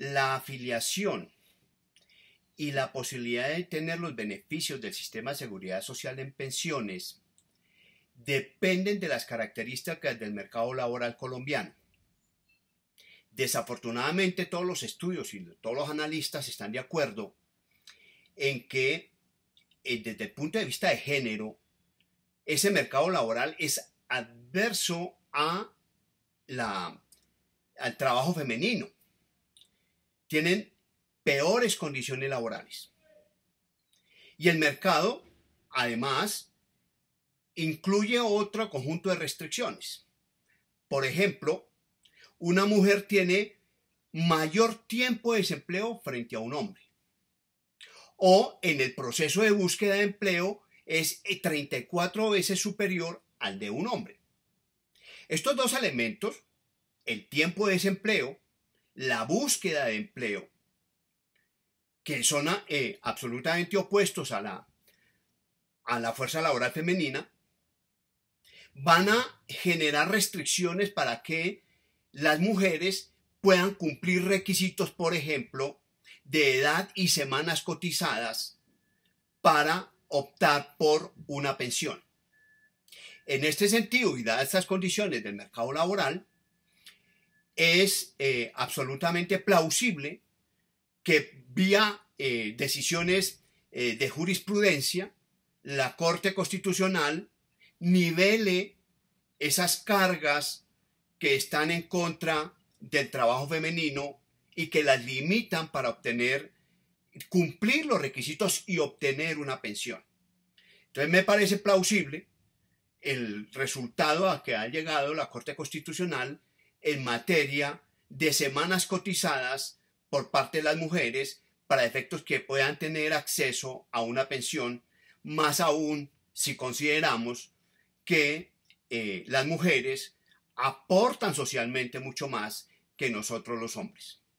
La afiliación y la posibilidad de tener los beneficios del sistema de seguridad social en pensiones dependen de las características del mercado laboral colombiano. Desafortunadamente todos los estudios y todos los analistas están de acuerdo en que eh, desde el punto de vista de género, ese mercado laboral es adverso al trabajo femenino tienen peores condiciones laborales. Y el mercado, además, incluye otro conjunto de restricciones. Por ejemplo, una mujer tiene mayor tiempo de desempleo frente a un hombre. O en el proceso de búsqueda de empleo es 34 veces superior al de un hombre. Estos dos elementos, el tiempo de desempleo la búsqueda de empleo, que son eh, absolutamente opuestos a la, a la fuerza laboral femenina, van a generar restricciones para que las mujeres puedan cumplir requisitos, por ejemplo, de edad y semanas cotizadas para optar por una pensión. En este sentido, y dadas estas condiciones del mercado laboral, es eh, absolutamente plausible que vía eh, decisiones eh, de jurisprudencia la Corte Constitucional nivele esas cargas que están en contra del trabajo femenino y que las limitan para obtener, cumplir los requisitos y obtener una pensión. Entonces me parece plausible el resultado a que ha llegado la Corte Constitucional en materia de semanas cotizadas por parte de las mujeres para efectos que puedan tener acceso a una pensión, más aún si consideramos que eh, las mujeres aportan socialmente mucho más que nosotros los hombres.